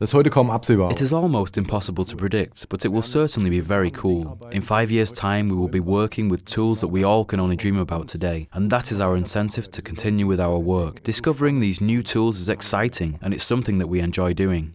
Das heute kaum absehbar. It is almost impossible to predict, but it will certainly be very cool. In five years' time, we will be working with tools that we all can only dream about today, and that is our incentive to continue with our work. Discovering these new tools is exciting, and it's something that we enjoy doing.